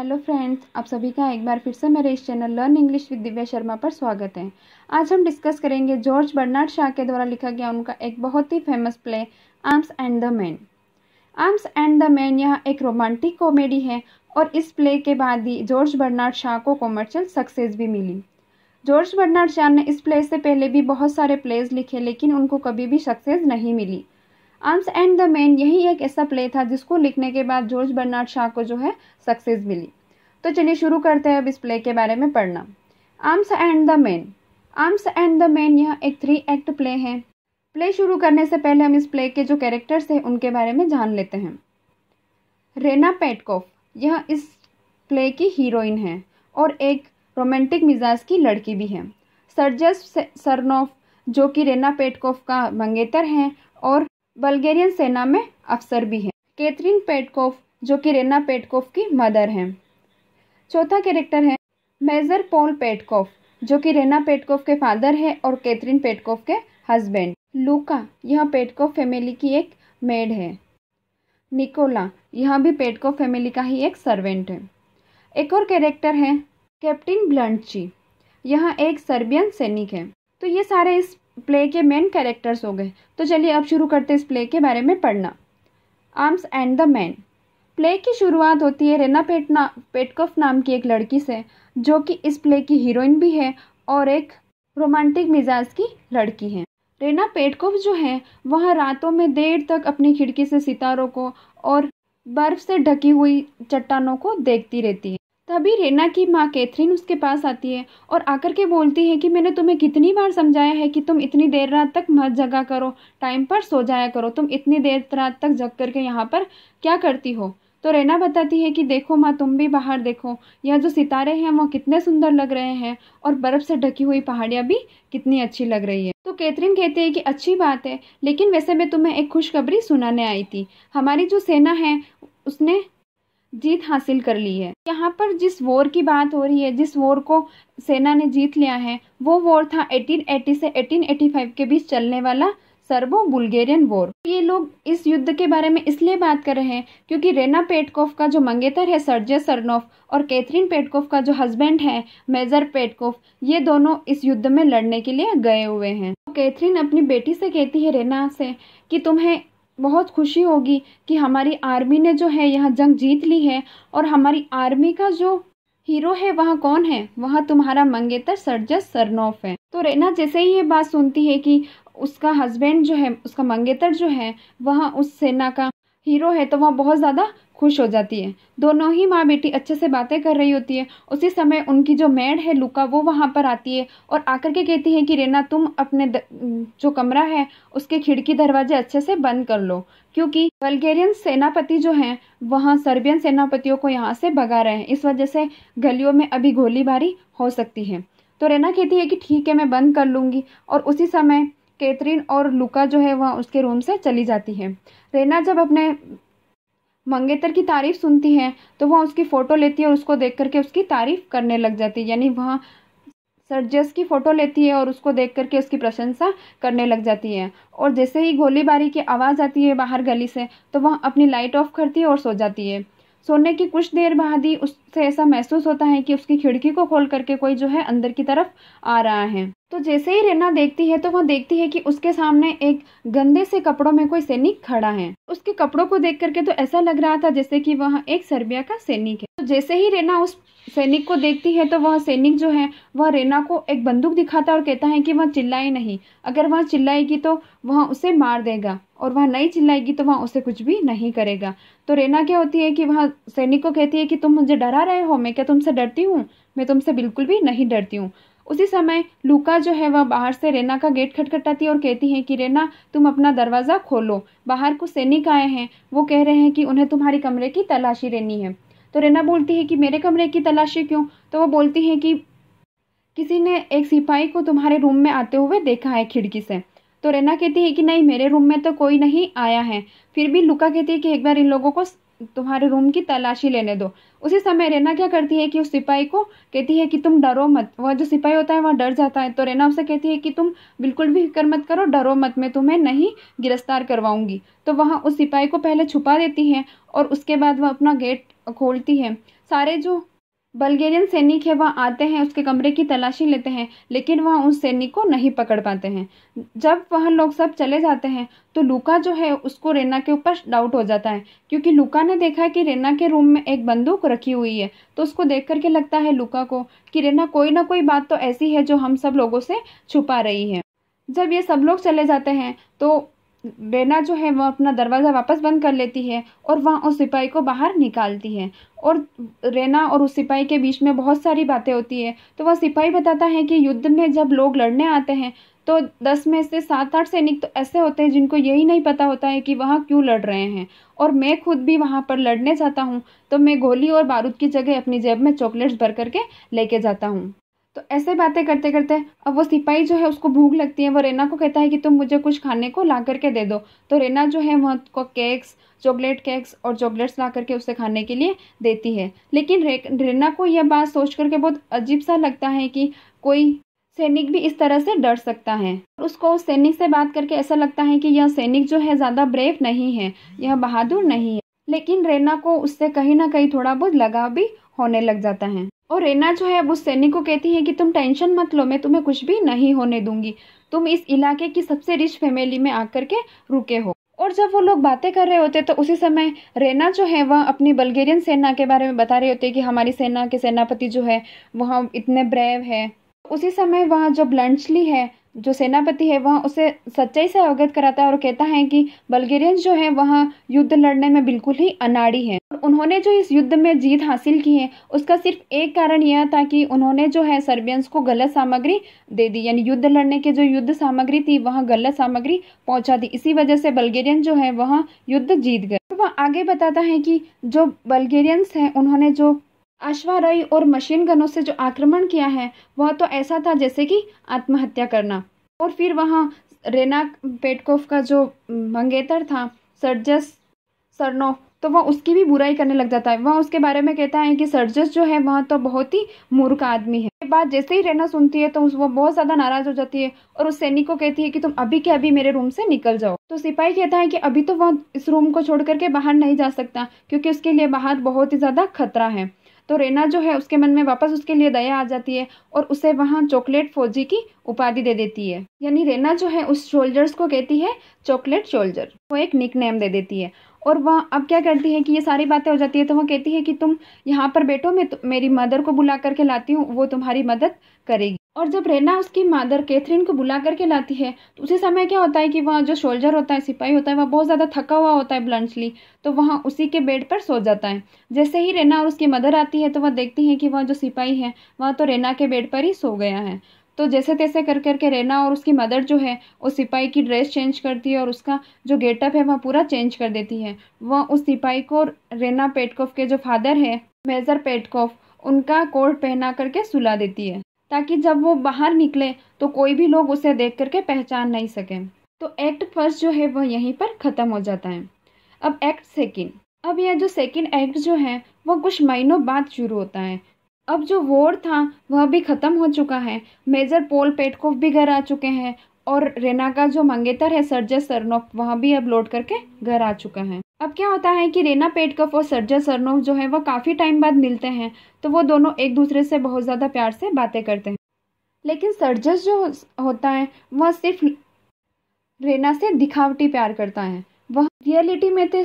hello friends आप सभी का एक बार फिर से मेरे इस channel learn English with Divya Sharma पर स्वागत है आज हम डिस्कस करेंगे जॉर्ज बर्नार्ड शाह के द्वारा लिखा गया उनका एक बहुत ही famous play Arms and the Man Arms and the Man यह एक रोमांटिक कॉमेडी है और इस प्ले के बाद ही जॉर्ज बर्नार्ड शाह को कॉमर्शियल सक्सेस भी मिली जॉर्ज बर्नार्ड शाह ने इस प्ले से पहले भी बहुत सारे प्लेज लिखे लेकिन उनको कभी भी सक्सेस नहीं मिली आर्म्स एंड द मैन यही एक ऐसा प्ले था जिसको लिखने के बाद जॉर्ज बर्नार्ड शाह को जो है सक्सेस मिली तो चलिए शुरू करते हैं अब इस प्ले के बारे में पढ़ना Arms and the Man Arms and the Man यह एक थ्री एक्ट प्ले है प्ले शुरू करने से पहले हम इस प्ले के जो कैरेक्टर्स हैं उनके बारे में जान लेते हैं रेना पेटकोफ यह इस प्ले की हीरोइन है और एक रोमांटिक मिजाज की लड़की भी है सरजस सरनोफ जो कि रेना पेटकोफ का मंगेतर हैं और बल्गेरियन सेना में अफसर भी हैं कैथरीन पेटकोफ जो कि रेना पेटकोफ की मदर हैं चौथा कैरेक्टर है मेजर पॉल पेटकोफ जो कि रेना पेटकोफ के फादर हैं और कैथरीन पेटकोफ के हस्बैंड लूका यह पेटकोफ फैमिली की एक मेड है निकोला यह भी पेटकोफ फैमिली का ही एक सर्वेंट है एक और कैरेक्टर है कैप्टन ब्लंटची यह एक सर्बियन सैनिक है तो ये सारे इस प्ले के मेन कैरेक्टर्स हो गए तो चलिए अब शुरू करते इस प्ले के बारे में पढ़ना Arms and the Man play की शुरुआत होती है रेना पेटना पेटकॉफ नाम की एक लड़की से जो कि इस प्ले की हीरोइन भी है और एक रोमांटिक मिजाज की लड़की है रेना पेटकॉफ जो है वह रातों में देर तक अपनी खिड़की से सितारों को और बर्फ से ढकी हुई चट्टानों को देखती रहती है तभी रेना की माँ कैथरीन उसके पास आती है और आकर के बोलती है कि मैंने तुम्हें कितनी बार समझाया है कि तुम इतनी देर रात तक मत जगा करो टाइम पर सो जाया करो तुम इतनी देर रात तक जग करके यहाँ पर क्या करती हो तो रैना बताती है कि देखो माँ तुम भी बाहर देखो यह जो सितारे हैं वो कितने सुंदर लग रहे हैं और बर्फ़ से ढकी हुई पहाड़ियाँ भी कितनी अच्छी लग रही है तो कैथरीन कहती है कि अच्छी बात है लेकिन वैसे मैं तुम्हें एक खुशखबरी सुनाने आई थी हमारी जो सेना है उसने जीत हासिल कर ली है यहाँ पर जिस वॉर की बात हो रही है जिस वॉर को सेना ने जीत लिया है वो वॉर था 1880 से 1885 के बीच चलने वाला सर्बो बुल्गेरियन वॉर ये लोग इस युद्ध के बारे में इसलिए बात कर रहे हैं क्योंकि रेना पेटकोफ का जो मंगेतर है सर्जे सरनोफ और कैथरीन पेटकोफ का जो हस्बैंड है मेजर पेटकोफ ये दोनों इस युद्ध में लड़ने के लिए गए हुए हैं कैथरीन अपनी बेटी से कहती है रेना से कि तुम्हें बहुत खुशी होगी कि हमारी आर्मी ने जो है यह जंग जीत ली है और हमारी आर्मी का जो हीरो है वहाँ कौन है वहाँ तुम्हारा मंगेतर सरजस सरनोफ है तो रेना जैसे ही ये बात सुनती है कि उसका हस्बैंड जो है उसका मंगेतर जो है वह उस सेना का हीरो है तो वह बहुत ज़्यादा खुश हो जाती है दोनों ही माँ बेटी अच्छे से बातें कर रही होती है उसी समय उनकी जो मैड है लुका वो वहाँ पर आती है और आकर के कहती है कि रेना तुम अपने द, जो कमरा है उसके खिड़की दरवाजे अच्छे से बंद कर लो क्योंकि बल्गेरियन सेनापति जो हैं वहाँ सर्बियन सेनापतियों को यहाँ से भगा रहे हैं इस वजह से गलियों में अभी गोलीबारी हो सकती है तो रेना कहती है कि ठीक है मैं बंद कर लूँगी और उसी समय कैथरीन और लुका जो है वह उसके रूम से चली जाती है रेना जब अपने मंगेतर की तारीफ सुनती है तो वह उसकी फ़ोटो लेती है और उसको देख करके उसकी तारीफ करने लग जाती है यानी वह सर्जस की फ़ोटो लेती है और उसको देख करके उसकी प्रशंसा करने लग जाती है और जैसे ही गोलीबारी की आवाज़ आती है बाहर गली से तो वह अपनी लाइट ऑफ करती है और सो जाती है सोने की कुछ देर बाद ही उससे ऐसा महसूस होता है कि उसकी खिड़की को खोल करके कोई जो है अंदर की तरफ आ रहा है तो जैसे ही रेना देखती है तो वह देखती है कि उसके सामने एक गंदे से कपड़ों में कोई सैनिक खड़ा है उसके कपड़ों को देख करके तो ऐसा लग रहा था जैसे कि वह एक सर्बिया का सैनिक है तो जैसे ही रेना उस सैनिक को देखती है तो वह सैनिक जो है वह रेना को एक बंदूक दिखाता और कहता है कि वह चिल्लाए नहीं अगर वह चिल्लाएगी तो वह उसे मार देगा और वह नहीं चिल्लाएगी तो वह उसे कुछ भी नहीं करेगा तो रेना क्या होती है कि वह सैनिक को कहती है कि तुम मुझे डरा रहे हो मैं क्या तुमसे डरती हूँ मैं तुमसे बिल्कुल भी नहीं डरती हूँ उसी समय लूका जो है वह बाहर से रेना का गेट खटखटाती और कहती है कि रेना तुम अपना दरवाज़ा खोलो बाहर कुछ सैनिक आए हैं वो कह रहे हैं कि उन्हें तुम्हारे कमरे की तलाशी लेनी है तो रेना बोलती है कि मेरे कमरे की तलाशी क्यों तो वो बोलती है कि किसी ने एक सिपाही को तुम्हारे रूम में आते हुए देखा है खिड़की से तो रेना कहती है कि नहीं मेरे रूम में तो कोई नहीं आया है फिर भी लुका कहती है कि एक बार इन लोगों को तुम्हारे रूम की तलाशी लेने दो उसी समय रेना क्या करती है कि उस सिपाही को कहती है कि तुम डरो मत वह जो सिपाही होता है वह डर जाता है तो रेना उसे कहती है कि तुम बिल्कुल भी फिक्र मत करो डरो मत मैं तुम्हें नहीं गिरफ्तार करवाऊंगी तो वह उस सिपाही को पहले छुपा देती है और उसके बाद वह अपना गेट खोलती है सारे जो बल्गेरियन सैनिक है वह आते हैं उसके कमरे की तलाशी लेते हैं लेकिन वह उस सैनिक को नहीं पकड़ पाते हैं जब वह लोग सब चले जाते हैं तो लुका जो है उसको रेना के ऊपर डाउट हो जाता है क्योंकि लुका ने देखा है कि रेना के रूम में एक बंदूक रखी हुई है तो उसको देख करके लगता है लुका को कि रेना कोई ना कोई बात तो ऐसी है जो हम सब लोगों से छुपा रही है जब ये सब लोग चले जाते हैं तो बेना जो है वह अपना दरवाज़ा वापस बंद कर लेती है और वहाँ उस सिपाही को बाहर निकालती है और रेना और उस सिपाही के बीच में बहुत सारी बातें होती है तो वह सिपाही बताता है कि युद्ध में जब लोग लड़ने आते हैं तो दस में से सात आठ सैनिक तो ऐसे होते हैं जिनको यही नहीं पता होता है कि वहाँ क्यों लड़ रहे हैं और मैं खुद भी वहाँ पर लड़ने जाता हूँ तो मैं गोली और बारूद की जगह अपनी जेब में चॉकलेट्स भर करके लेके जाता हूँ तो ऐसे बातें करते करते अब वो सिपाही जो है उसको भूख लगती है वो रेना को कहता है कि तुम मुझे कुछ खाने को ला करके दे दो तो रेना जो है वह को केक्स चॉकलेट केक्स और चॉकलेट्स ला करके उसे खाने के लिए देती है लेकिन रे, रेना को यह बात सोच करके बहुत अजीब सा लगता है कि कोई सैनिक भी इस तरह से डर सकता है उसको उस सैनिक से बात करके ऐसा लगता है कि यह सैनिक जो है ज़्यादा ब्रेव नहीं है यह बहादुर नहीं है लेकिन रेना को उससे कहीं ना कहीं थोड़ा बहुत लगाव भी होने लग जाता है और रेना जो है अब उस सैनिक को कहती है कि तुम टेंशन मत लो मैं तुम्हें कुछ भी नहीं होने दूंगी तुम इस इलाके की सबसे रिच फैमिली में आकर के रुके हो और जब वो लोग बातें कर रहे होते तो उसी समय रेना जो है वह अपनी बल्गेरियन सेना के बारे में बता रहे होते कि हमारी सेना के सेनापति जो है वह इतने ब्रेव है उसी समय वह जो ब्लंचली है जो सेनापति है वह उसे सच्चाई से अवगत कराता है और कहता है कि बल्गेरियंस जो है वह युद्ध लड़ने में बिल्कुल ही अनाड़ी है उन्होंने जो इस युद्ध में जीत हासिल की है उसका सिर्फ एक कारण यह था कि उन्होंने जो है सर्बियंस को गलत सामग्री दे दी यानी युद्ध लड़ने के जो युद्ध सामग्री थी वह गलत सामग्री पहुंचा दी इसी वजह से बल्गेरियन जो है वह युद्ध जीत गए वह आगे बताता है कि जो बल्गेरियंस हैं उन्होंने जो अश्वारय और मशीन गनों से जो आक्रमण किया है वह तो ऐसा था जैसे कि आत्महत्या करना और फिर वहाँ रेना पेटकोफ का जो मंगेतर था सर्जस सरनो तो वह उसकी भी बुराई करने लग जाता है वह उसके बारे में कहता है कि सर्जस जो है वह तो बहुत ही मूर्ख आदमी है बात जैसे ही रेना सुनती है तो वो बहुत ज़्यादा नाराज हो जाती है और उस सैनिक को कहती है कि तुम अभी के अभी मेरे रूम से निकल जाओ तो सिपाही कहता है कि अभी तो वह इस रूम को छोड़ करके बाहर नहीं जा सकता क्योंकि उसके लिए बाहर बहुत ही ज़्यादा खतरा है तो रेना जो है उसके मन में वापस उसके लिए दया आ जाती है और उसे वहाँ चॉकलेट फौजी की उपाधि दे देती है यानी रेना जो है उस सोल्जर्स को कहती है चॉकलेट सोल्जर वो एक निक नेम दे देती है और वह अब क्या करती है कि ये सारी बातें हो जाती है तो वह कहती है कि तुम यहाँ पर बैठो मैं मेरी मदर को बुला करके लाती हूँ वो तुम्हारी मदद करेगी और जब रेना उसकी मदर कैथरीन को बुला करके लाती है तो उसी समय क्या होता है कि वह जो सोल्जर होता है सिपाही होता है वह बहुत ज़्यादा थका हुआ होता है ब्लंटली तो वहाँ उसी के बेड पर सो जाता है जैसे ही रेना और उसकी मदर आती है तो वह देखती है कि वह जो सिपाही है वह तो रेना के बेड पर ही सो गया है तो जैसे तैसे कर करके रेना और उसकी मदर जो है वो सिपाही की ड्रेस चेंज करती है और उसका जो गेटअप है वह पूरा चेंज कर देती है वह उस सिपाही को रेना पेटकोफ के जो फादर है मेजर पेटकोफ उनका कोट पहना करके सुला देती है ताकि जब वो बाहर निकले तो कोई भी लोग उसे देख करके पहचान नहीं सकें तो एक्ट फर्स्ट जो है वह यहीं पर ख़त्म हो जाता है अब एक्ट सेकेंड अब यह जो सेकेंड एक्ट जो है वह कुछ महीनों बाद शुरू होता है अब जो वॉर था वह भी ख़त्म हो चुका है मेजर पोल पेटकोफ भी घर आ चुके हैं और रेना का जो मंगेतर है सर्जा सरनोफ वहाँ भी अब लौट करके घर आ चुका है अब क्या होता है कि रेना पेटकफ और सर्जा सरनोफ जो है वो काफ़ी टाइम बाद मिलते हैं तो वो दोनों एक दूसरे से बहुत ज़्यादा प्यार से बातें करते हैं लेकिन सर्जस जो होता है वह सिर्फ रेना से दिखावटी प्यार करता है वह रियलिटी में तो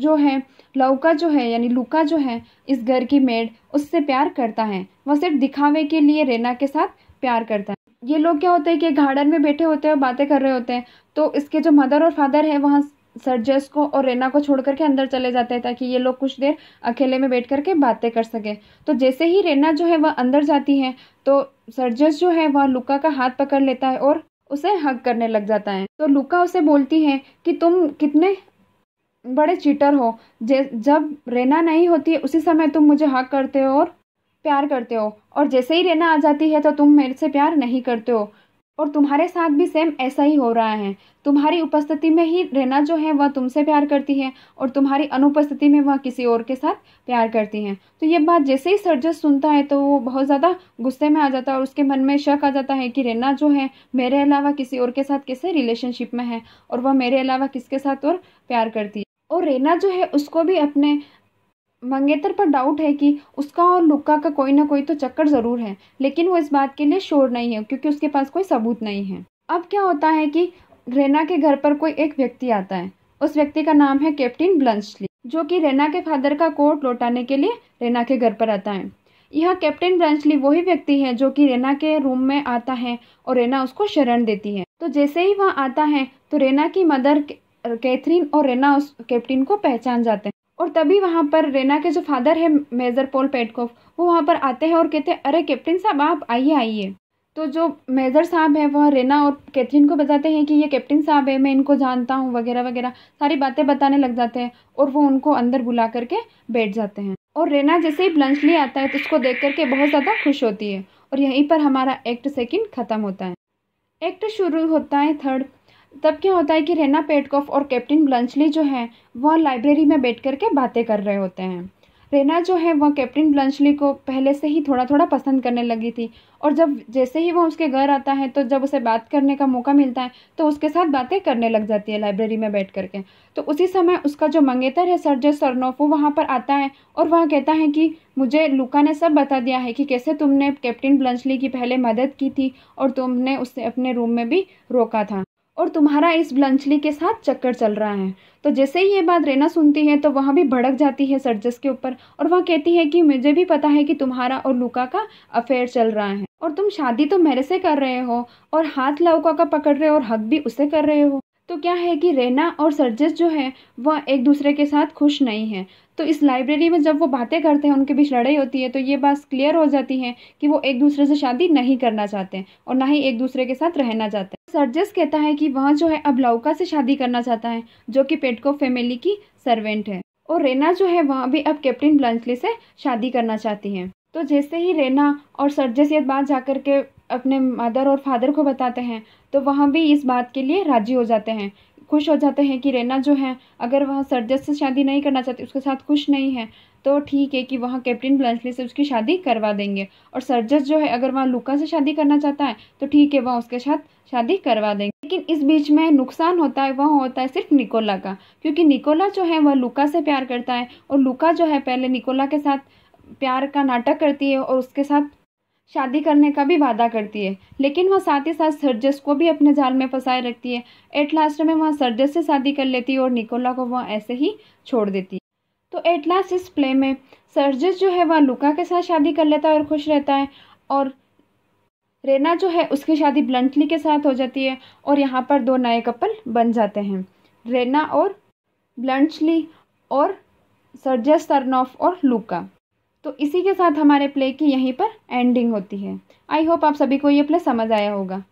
जो है लौका जो है यानी लुका जो है इस घर की मेड उससे प्यार करता है वह सिर्फ दिखावे के लिए रेना के साथ प्यार करता है ये लोग क्या होते हैं कि गार्डन में बैठे होते हैं और बातें कर रहे होते हैं तो इसके जो मदर और फादर है वहाँ सर्जस को और रेना को छोड़ करके अंदर चले जाते हैं ताकि ये लोग कुछ देर अकेले में बैठ करके बातें कर सकें तो जैसे ही रेना जो है वह अंदर जाती है तो सर्जस जो है वह लुका का हाथ पकड़ लेता है और उसे हक करने लग जाता है तो लुका उसे बोलती है कि तुम कितने बड़े चीटर हो जब रेना नहीं होती उसी समय तुम मुझे हक करते हो और प्यार करते हो और जैसे ही रेना आ जाती है तो तुम मेरे से प्यार नहीं करते हो और तुम्हारे साथ भी सेम ऐसा ही हो रहा है तुम्हारी उपस्थिति में ही रेना जो है वह तुमसे प्यार करती है और तुम्हारी अनुपस्थिति में वह किसी और के साथ प्यार करती है तो ये बात जैसे ही सर्जस सुनता है तो वो बहुत ज़्यादा गुस्से में आ जाता है और उसके मन में शक आ जाता है कि रेना जो है मेरे अलावा किसी और के साथ कैसे रिलेशनशिप में है और वह मेरे अलावा किसके साथ और प्यार करती है और रेना जो है उसको भी अपने मंगेतर पर डाउट है कि उसका और लुक्का का कोई ना कोई तो चक्कर ज़रूर है लेकिन वो इस बात के लिए शोर नहीं है क्योंकि उसके पास कोई सबूत नहीं है अब क्या होता है कि रेना के घर पर कोई एक व्यक्ति आता है उस व्यक्ति का नाम है कैप्टन ब्लंशली जो कि रेना के फादर का कोर्ट लौटाने के लिए रेना के घर पर आता है यह कैप्टन ब्रांचली वही व्यक्ति है जो कि रेना के रूम में आता है और रेना उसको शरण देती है तो जैसे ही वह आता है तो रेना की मदर कैथरीन और रेना उस कैप्टन को पहचान जाते हैं और तभी वहाँ पर रेना के जो फादर है मेजर पोल पेटकोफ वो वहाँ पर आते हैं और कहते हैं अरे कैप्टन साहब आप आइए आइए तो जो मेजर साहब है वह रेना और कैथरीन को बताते हैं कि ये कैप्टन साहब है मैं इनको जानता हूँ वगैरह वगैरह सारी बातें बताने लग जाते हैं और वो उनको अंदर बुला करके बैठ जाते हैं और रेना जैसे ही ब्लंच लिए आता है तो उसको देख करके बहुत ज़्यादा खुश होती है और यहीं पर हमारा एक्ट सेकेंड ख़त्म होता है एक्ट शुरू होता है थर्ड तब क्या होता है कि रेना पेटकॉफ और कैप्टन ब्लंचली जो है वह लाइब्रेरी में बैठ कर के बातें कर रहे होते हैं रेना जो है वह कैप्टन ब्लंचली को पहले से ही थोड़ा थोड़ा पसंद करने लगी थी और जब जैसे ही वह उसके घर आता है तो जब उसे बात करने का मौका मिलता है तो उसके साथ बातें करने लग जाती है लाइब्रेरी में बैठ करके तो उसी समय उसका जो मंगेतर है सरजे सरनोफ वो वहाँ पर आता है और वह कहता है कि मुझे लुका ने सब बता दिया है कि कैसे तुमने कैप्टन ब्लंचली की पहले मदद की थी और तुमने उससे अपने रूम में भी रोका था और तुम्हारा इस ब्लंचली के साथ चक्कर चल रहा है तो जैसे ही ये बात रेना सुनती है तो वहाँ भी भड़क जाती है सर्जस के ऊपर और वह कहती है कि मुझे भी पता है कि तुम्हारा और लुका का अफेयर चल रहा है और तुम शादी तो मेरे से कर रहे हो और हाथ लवका का पकड़ रहे हो और हक भी उसे कर रहे हो तो क्या है कि रैना और सर्जस जो है वह एक दूसरे के साथ खुश नहीं है तो इस लाइब्रेरी में जब वो बातें करते हैं उनके बीच लड़ाई होती है तो ये बात क्लियर हो जाती है कि वो एक दूसरे से शादी नहीं करना चाहते और ना ही एक दूसरे के साथ रहना चाहते सर्जस कहता है कि वह जो है अब लौका से शादी करना चाहता है जो कि पेटको फैमिली की सर्वेंट है और रेना जो है वह भी अब कैप्टन ब्लंसली से शादी करना चाहती है तो जैसे ही रेना और सर्जस ये बात जाकर के अपने मदर और फादर को बताते हैं तो वहाँ भी इस बात के लिए राजी हो जाते हैं खुश हो जाते हैं कि रेना जो है अगर वह सरजस से शादी नहीं करना चाहती उसके साथ खुश नहीं है तो ठीक है कि वहाँ कैप्टन ब्लंसली से उसकी शादी करवा देंगे और सरजस जो है अगर वहाँ लुका से शादी करना चाहता है तो ठीक है वह उसके साथ शादी करवा देंगे लेकिन इस बीच में नुकसान होता है वह होता है सिर्फ निकोला का क्योंकि निकोला जो है वह लुका से प्यार करता है और लुका जो है पहले निकोला के साथ प्यार का नाटक करती है और उसके साथ शादी करने का भी वादा करती है लेकिन वह साथ ही साथ सर्जस को भी अपने जाल में फंसाए रखती है एट लास्ट में वह सर्जस से शादी कर लेती है और निकोला को वह ऐसे ही छोड़ देती है तो एट लास्ट इस प्ले में सर्जस जो है वह लुका के साथ शादी कर लेता है और खुश रहता है और रेना जो है उसकी शादी ब्लंटली के साथ हो जाती है और यहाँ पर दो नए कपल बन जाते हैं रेना और ब्लंटली और सर्जस ऑफ और लुका तो इसी के साथ हमारे प्ले की यहीं पर एंडिंग होती है आई होप आप सभी को ये प्ले समझ आया होगा